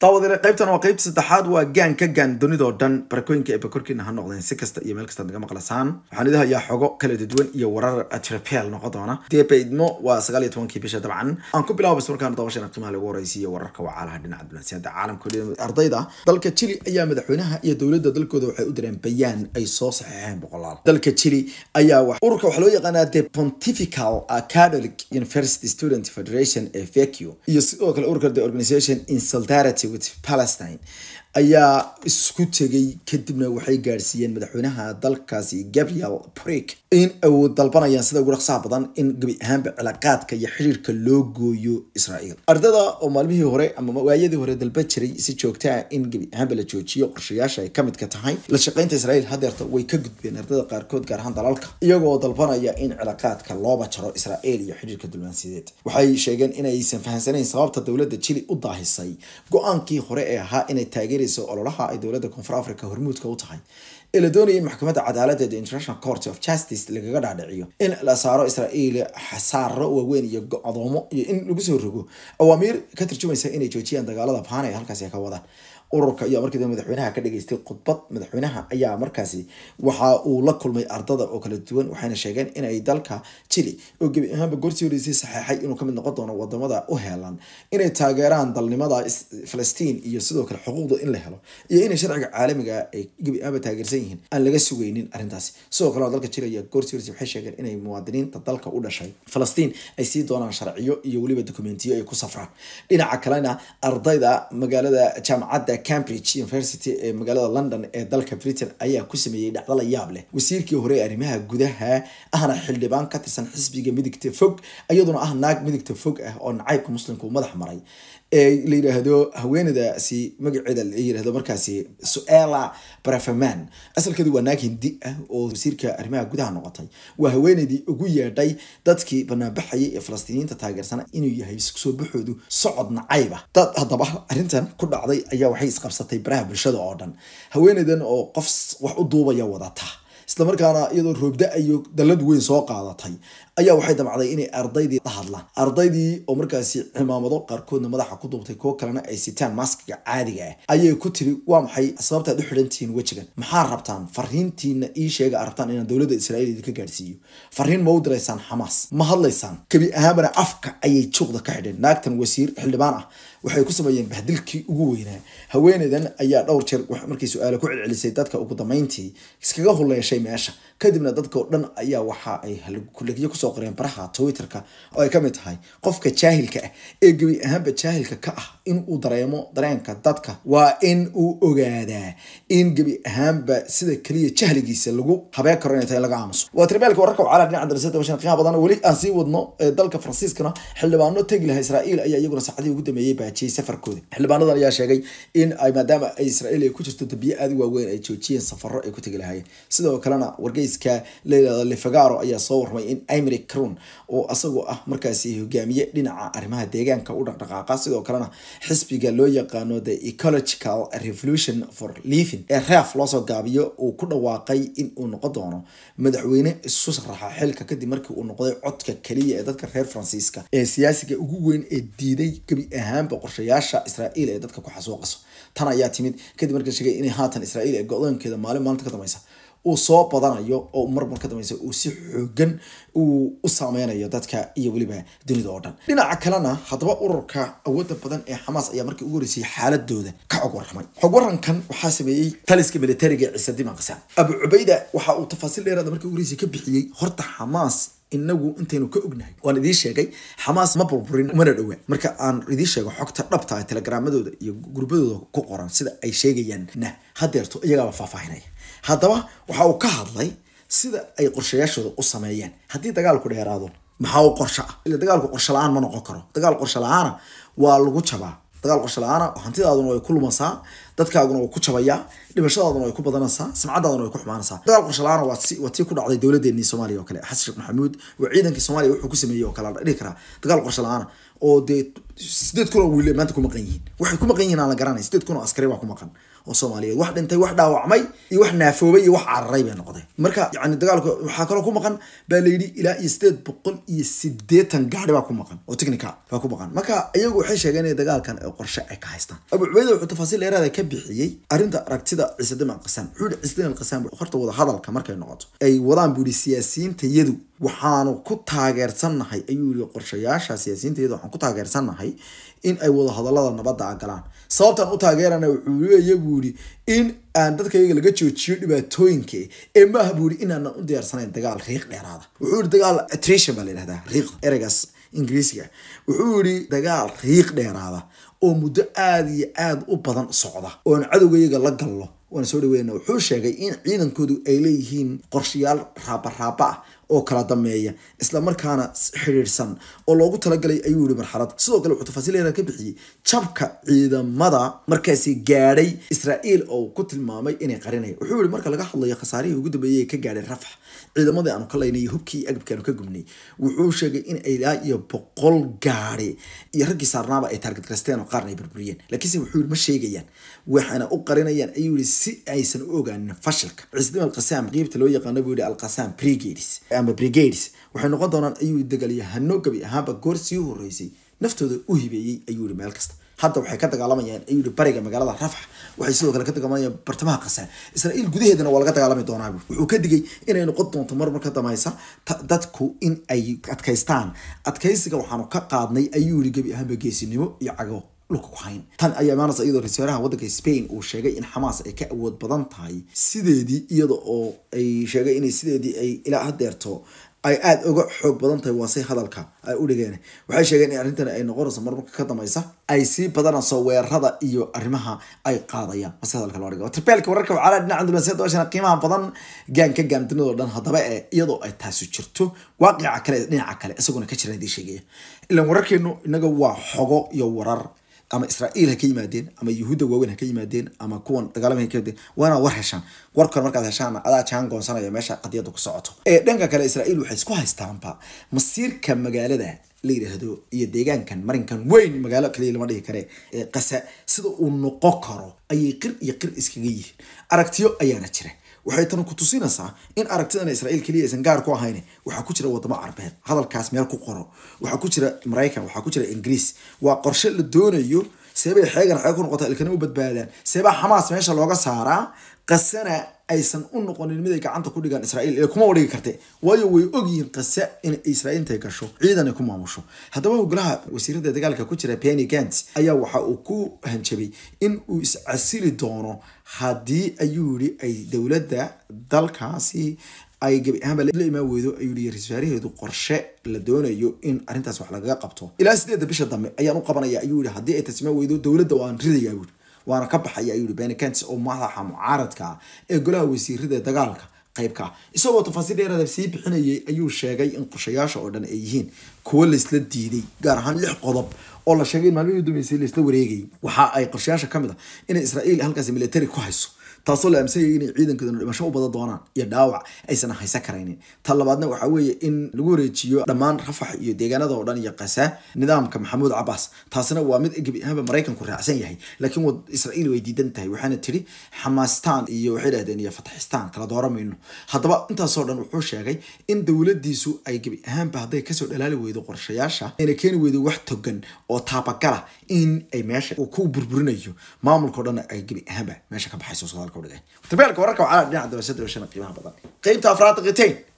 daawadae qaybtan waa qayb saddexaad waa gaan ka gaan dunidoo dhan barakooyinka eeba korkiina ha noqdeen si kasta iyo meel kasta naga maqlasaan waxaan idin hayaa xogo kala dadwan iyo warar atrapel noqon doona deeba idmo waa sagaal iyo tobankii bisha dabcan aan ku bilaabo bas markaan qiimaha lagu horeysiiyo wararka wacaalaha dhinaca dibnaasiyadda caalamka ardayda dalka chili ayaa madaxweynaha iyo dowladda dalkooda waxay u direen bayaan ay soo saxeexeen boqolaal dalka chili ayaa ururka waxaa loo yaqaanaa the pontifical academic university student federation ee vecue iyo sidoo kale ururka the organization in solidarity with Palestine. ayaa isku tegay kadibna waxay gaarsiiyeen madaxweynaha dalkaasi gabriel brik in u dalbanayaan sida ugu dhaqsaha badan in gebi ahaanba cilaaqaadka iyo xiriirka loo gooyo israa'iil ardada oo maalmihii hore ama waayadii hore dalba jiray si joogta ah in gebi ahaanba la joojiyo qorshayaasha ay ka midka tahay la shaqaynta israa'iil hadeerta way ka gudbeen ardada qaarkood gaar ahaan dalalka iyagoo dalbanaya in cilaaqaadka looba jaro israa'iil iyo xiriirka dulmaansideed waxay sheegeen inaysan fahansanayn sababta dowladda jili u daahisay go-aankii hore ee ahaa inay taageeri dejinayso ololaha ay dowladda koonfur africa hormuudka u tahay ee la doonaya in maxkamadda cadaaladdeed ee international court of justice lagaga dhaadhiciyo in la saaro israa'iil xasaaro waaweyn iyo adoomo iyo in lagu soo rogo awaamiir ka tarjumaysa inay joojiyaan dagaalada baan ee halkaasi ka wada ururka ayaa markii dambe madaxweynaha ka dhageystay khudbad madaxweynaha ayaa markaasi waxa uu la kulmay ardada oo kala duwan waxayna sheegeen inay dalka chili oo gebi ahaanba goortii horeysay saxeexay inuu kamid noqon doono wadamada u heelan inay taageeraan dalnimada falastiin iyo sidoo kale xuquuqda in la helo iyo inay sharciga caalamiga ah ay gebi ahaanba taageersan yihiin aan laga sugaynin arrintaasi sidoo kale dalka chili ayaa goortii horeysay waxay sheegeen inay muwaadiniinta dalka u dhashay falastiin ay sii doonaan sharciyo iyo weliba dokumentiyo ay ku safraan dhinaca kalena ardayda magaalada jaamacadda cambridge university ee magaalada london ee dalka britain ayaa ku sameeyey dhacdo la yaab leh wasiirkii hore ee arrimaha gudaha ahna xildhibaan ka tirsan xisbiga midigta fog iyaduna ah naag midigta fog ah oo nacaybka muslimka u madax maray ee la yidhaahdo haweenadaasi magaceeda la yidhahdo markaasi suela brafaman asalkeedu waa naag hindi ah oo wasiirka arrimaha gudaha noqotay waa haweenaydii ugu yeedhay dadkii banaanbaxayay ee falastiiniyiinta taageersana inuu yahay soo baxoodu socod nacayb ah dad haddaba arrintan ku dhacday ayaa waxay waxay isqabsatay baraha bulshada oo dhan haweeneydan oo qof wax u duubaya wadata islamarkaana iyadoo roobda-ayo dallad weyn soo qaadatay ayaa waxay damcday inay ardaydii la hadlaan ardaydii oo markaasi cimaamado qaarkoodna madaxa ku duubtay kuwo kalena ay sitaan maskiga caadiga ah ayay ku tiri waa maxay sababtaad u xidhantihiin wejigan maxaa rabtaan fariintiina ii sheega arabtaan inaan dowladda israa'iil idinka gaadhsiiyo fariin ma u diraysaan xamaas ma hadlaysaan kebi ahaabana afka ayay juuqda ka xidheen naagtan wasiir xildhibaan ah waxay ku sameeyeen bahdilkii ugu weynaa haweenaydan ayaa dhowr jeer markay su-aale ku celcelisay dadka ugu dambeyntii iskaga huleeshay meesha kadibna dadka dhan ayaa waxa ay halkulegyo kusoo kusoo qoreen baraha twitterka oo ay kamid tahay qofka jaahilka ah ee gebi ahaanba jaahilka ka ah in uu dareemo dareenka dadka waa in uu ogaadaa in gebi ahaanba sida keliya jahligiisa lagu habeen karo inay tahay laga aamuso waa tirbeelka wararka wacala dhinaca darasada bashan qiyaha badan weli aan sii wadno dalka faransiiskana xildhibaano tegi laha israa'iil ayaa iyaguna saacadihii ugu dambeeyey baajiyey safarkooda xildhibaanadan ayaa sheegay in ay maadaama israa'iil ay ku jirto dambiye aada u waaweyn ay joojiyeen safaro ay ku tegi lahaayeen sidoo kalena wargeyska la yidhahdo ayaa soo warmay in imri cron oo asagoo ah markaasi hogaamiye dhinaca arrimaha deegaanka u dhaqdhaqaaqa sidoo kalena xisbiga loo yaqaano the ecological revolution for living ee reef loosoo gaabiyo uu ku dhawaaqay in uu noqon doono madaxweyne isu sharaxa xilka kadib markii uu noqday codka keliya ee dadka reer faransiiska ee siyaasiga ugu weyn ee diiday gebi ahaanba qorshayaasha israa'iil ee dadka ku xasuuqaso tan ayaa timid kadib markii la sheegay inay haatan israa'iil ee go-doonkeeda maalin maalinta ka dambaysa uu soo badanayo oo marmar ka dambeysa uu si xoogan uu u saameynayo dadka iyo weliba dunida oo dhan dhinaca kalena haddaba ururka awoodda badan ee xamaas ayaa markii ugu horeysay xaaladooda ka xog warramay xog warankan waxaa sameeyey taliska militariga ciise diman abu cubayda waxa uu tafaasiil dheeraada markii ugu horeysay ka bixiyey horta xamaas inagu intaynu ka ognahay waan idiin sheegay xamaas ma burburin mana dhowaan marka aan idiin sheego xogta dhabta telegaramadooda iyo gurbadooda ku qoran sida ay sheegayaanna hadeerto iyagaaba faahfaahinaya haddaba waxa uu ka hadlay sida ay qorshayaashooda u sameeyaan haddii dagaalku dheeraado maxaa u qorsho ah ila dagaalku qorsho la-aan ma noqon karo dagaal qorsho la-aana waa lagu jabaa dagaal qorsho la-aana hantidaaduna way ku lumansaa dadkaaguna waa ku jabayaa dhimashadaaduna way ku badanaysaa samcadaaduna way ku xumaanaysaa dagaal qorsho la-aana waa tii ku dhacday dowladeenii soomaaliya oo kale xasan sheekh maxamuud waa ciidankii soomaaliya wuxuu ku sameeyey oo kale dhihi karaa dagaal qorsho la-aana oo dee sideed kun oo wiile maanta ku maqan yihiin waxay ku maqan yihin aan la garanay sideed kun oo askari baa ku maqan oo soomaaliyeed wax dhintay wax dhaawacmay iyo wax naafoobay iyo wax cararay bay noqday marka yani dagaalka waxaa kaloo ku maqan baa layidhi ilaa iyo sideed boqol iyo sideetan gaari baa ku maqan oo technica baa ku maqan marka iyagu waxay sheegeen inay dagaalkan ay qorshe ay ka haystaan abu wuxuu tafaasiil dheeraada ah ka bixiyey arrinta aragtida ciisadima qasaan wuxuu yihi ciisadima qasaan horta wada hadalka markay noqoto ay wadaan buu yihi siyaasiyiinta yadu waxaanu ku taageersannahay ayuu yihi qorshayaasha siyaasiyiinta yadu waxaan ku taageersannahay tahay in ay wadahadalada nabadda a galaan sababtaan u taageerana wuxuu leeya buu yidhi in aan dadkayga laga joojiyo dhibaatooyinka ee maaha inaanan u diyaarsanayn dagaal riiq dheeraada wuxuu yidhi dagaal attrition baa la yidhahdaa riiq ereygaas ingiriisiga wuxuu yidhi dagaal riiq dheeraada oo muddo aada iyo aada u badan socda ooan cadowgayaga la gallo waan soo dhaweyna wuxuu sheegay in ciidankoodu ay leeyihiin qorshayaal raabaraaba ah oo kala dameeya islamarkaana xidhiidhsan oo loogu talagalay ayuu yihi marxalad sidoo kale wuxuu tafaasiilana ka bixiyey jabka ciidamada markaasi gaadhay israa'iil oo ku tilmaamay inay qarinaya wuxuu yihi marka laga hadlayo khasaarihii ugu dambeeyey ka gaadhay rafx ciidamadii aanu ka laynay hubkii agabkii aanu ka gubnay wuxuu sheegay in ilaa iyo boqol gaadhi iyo raggii saarnaaba ay taarget oo qaarna ay burburiyeen laakiinse wuxuu yihi ma sheegayaan waxaana u qarinayaan ayuu yihi si aysan u ogaanin fashilka ciisdimal qasaam qiibta loo yaqaano buu yihi alqasaam brigades ama brigades waxay noqon doonaan ayuu degaalyahanno gabi ahaanba goor sii horeysay naftooda u hibeeyey ayuu yihi meel kasta hadda waxay ka dagaalamayaan ayuu yihi bariga magaalada rafx waxay sidoo kale ka dagaalamayaan bartamaha qasaan israa'iil gudaheedana waa laga dagaalami doonaa wuxuu ka digay inay noqon doonto mar marka dambaysa dadku in ay adkaystaan adkaysiga waxaanu ka qaadnay ayuu yihi gebi ahaanba geesinimo iyo cago dhulka ku hayn tan ayaa imaanaysa iyadoo ra-isul wasaaraha waddanka Spain uu sheegay in Hamas ay ka awood badan tahay sideedii iyada oo ay sheegay inay sideedii ay ilaa haddeerto ay aad uga xoog badan tahay waa hadalka ay u dhigeen waxay sheegeen in arrintan ay noqonayso marmarka ka dambaysa ay sii badanayso weerarada iyo arrimaha ay qaadayaan mase hadalka loo dhigo tirbeelka wararka wacaalaa dhinaca dibnaseed oo qiimaha badan gaan ka gaantinadoo dhan haddaba ee iyadoo ay taasu jirto waaqica kale dhinaca kale isaguna ka jira haddii sheegaya ilan wararkeenu innaga waa xogo iyo warar ama israail haka yimaadeen ama yuhuudda waaweyn ha ka yimaadeen ama kuwan dagaalama waana war heshaan warkan markaad heshaana adaa jaangoonsanaya meesha qadiyadda ku socoto dhanka kale israail waxay isku haystaanba masiirka magaalada la yidhaahdo iyo deegaankan marinkan weyn magaalo kaliya lama dhihi kare qasa sida uu noqon karo ayay qir iyo qir iskaga yihiin aragtiyo ayaana jira waxay tan ku tusinaysaa in aragtidan israa'iil keliya aysan gaar ku ahayn waxaa ku jira wadamo carabeed hadalkaas meel ku qoro waxaa ku jira maraykan waxaa ku jira ingiriis waa qorshe la doonayo seebay xeegan xeeg ku noqotaa ilkana u badbaadaan seebaa xamaas meesha looga saaraa qasana aysan u noqonin mid ay gacanta ku dhigaan israa'iil kuma udhigi karte waayo way ogyihiin qase in israa'iil intay gasho ciidan ay ku maamusho haddaba hoglaha wasiirada dagaalka ku jira penny gant ayaa waxa uu ku hanjabay in uu iscasili doono haddii ayuu yidhi ay dowladda dalkaasi ay gebi ahaanba la imaan weydo ayuu yiri raiswaaraheedu qorshe la doonayo in arrintaas wax lagaga qabto ilaa sideedda bisha dambe ayaan u qabanaya ayuu yihi haddii ay taas imaan weydo dowladda waan ridayaa buu waana ka baxaya ayuu yihi benicants oo madaxa mucaaradka ee golaha wasiirada dagaalka qaybka isagoo tafaasiil dheeraada sii bixinayay ayuu sheegay in qorshayaasha oo dhan ay yihiin kuwo laysla diiday gaar ahaan lix qodob oo la sheegay in maalmihii dambeysay laysla wareegayay waxa ay qorshayaasha ka mid ah inay israa'iil halkaasi military ku hayso taasoo la aaminsanaya inay ciidankeeduna dhimasho u badan doonaan iyo dhaawac aysan haysan karaynin ta labaadna waxaa weeye in lagu wareejiyo dhammaan rafax iyo deegaanada oo dhan iyo qasa nidaamka maxamuud cabaas taasina waa mid gebi ahaanba maraykanku raacsan yahay laakiin israa'iil way diidan tahay waxaana tiri xamaastaan iyo waxay dhahdeen iyo fataxistaan kala dooran haddaba intaasoo dhan wuxuu sheegay in dowladiisu ay gebi ahaanba hadday kasoo dhalaali weydo qorshayaasha ayna keeni weydo wax togan oo taabagala in ay meesha ku burburinayo maamulkao dhan ay gebi ahaanba meesha ka baxayso halka udhigay warbiyaalka wararka waa cala dhinaca daraasada qiimaha badan qeybta afraad qitain